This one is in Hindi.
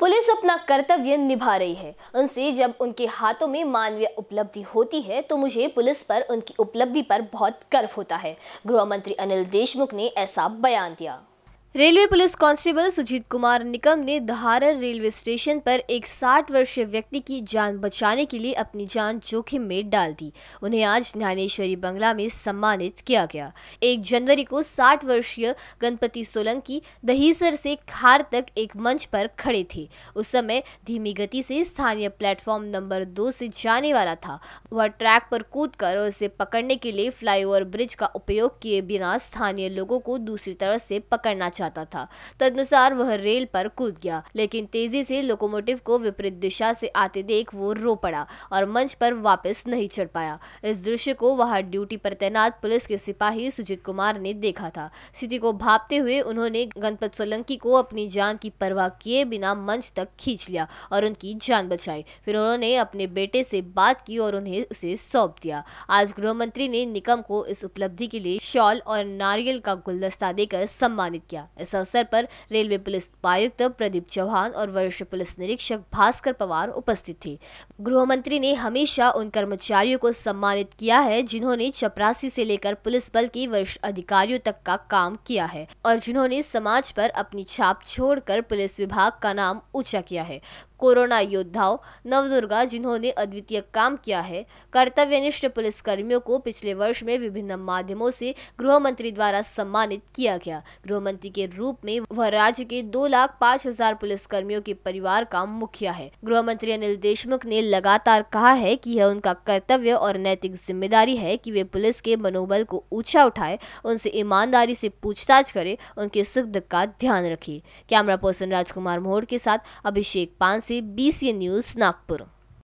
पुलिस अपना कर्तव्य निभा रही है उनसे जब उनके हाथों में मानवीय उपलब्धि होती है तो मुझे पुलिस पर उनकी उपलब्धि पर बहुत गर्व होता है गृह मंत्री अनिल देशमुख ने ऐसा बयान दिया railway police constable Sujeet Kumar Nikam ने दहारर रेलवे स्टेशन पर एक 60 वर्षीय व्यक्ति की जान बचाने के लिए अपनी जान जोखिम में डाल दी उन्हें आज ज्ञानेश्वरी बंगला में सम्मानित किया गया एक जनवरी को 60 वर्षीय गणपति सोलंकी दहीसर से खार तक एक मंच पर खड़े थे उस समय धीमी गति से स्थानीय प्लेटफॉर्म नंबर दो से जाने वाला था वह ट्रैक पर कूद कर उसे पकड़ने के लिए फ्लाईओवर ब्रिज का उपयोग किए बिना स्थानीय लोगों को दूसरी तरफ से पकड़ना चाहता जाता था तदनुसार वह रेल पर कूद गया लेकिन तेजी से लोकोमोटिव को विपरीत दिशा से आते देख वो रो पड़ा और मंच पर वापस नहीं चढ़ पाया इस दृश्य को वहां ड्यूटी पर तैनात पुलिस के सिपाही सुजीत कुमार ने देखा था स्थिति को भापते हुए उन्होंने गणपत सोलंकी को अपनी जान की परवाह किए बिना मंच तक खींच लिया और उनकी जान बचाई फिर उन्होंने अपने बेटे से बात की और उन्हें उसे सौंप दिया आज गृह मंत्री ने निकम को इस उपलब्धि के लिए शॉल और नारियल का गुलदस्ता देकर सम्मानित किया इस अवसर पर रेलवे पुलिस उपायुक्त प्रदीप चौहान और वरिष्ठ पुलिस निरीक्षक भास्कर पवार उपस्थित थे गृह मंत्री ने हमेशा उन कर्मचारियों को सम्मानित किया है जिन्होंने चपरासी से लेकर पुलिस बल के वरिष्ठ अधिकारियों तक का काम किया है और जिन्होंने समाज पर अपनी छाप छोड़कर पुलिस विभाग का नाम ऊंचा किया है कोरोना योद्धाओं नवदुर्गा जिन्होंने अद्वितीय काम किया है कर्तव्यनिष्ठ पुलिसकर्मियों को पिछले वर्ष में विभिन्न माध्यमों से गृह मंत्री द्वारा सम्मानित किया गया गृह मंत्री के रूप में वह राज्य के दो लाख पाँच हजार पुलिस कर्मियों के परिवार का मुखिया है गृह मंत्री अनिल देशमुख ने लगातार कहा है कि यह उनका कर्तव्य और नैतिक जिम्मेदारी है की वे पुलिस के मनोबल को ऊंचा उठाए उनसे ईमानदारी से पूछताछ करे उनके सुख दुख का ध्यान रखे कैमरा पर्सन राजकुमार मोहर के साथ अभिषेक पांच से बी सी न्यूज़ नागपुर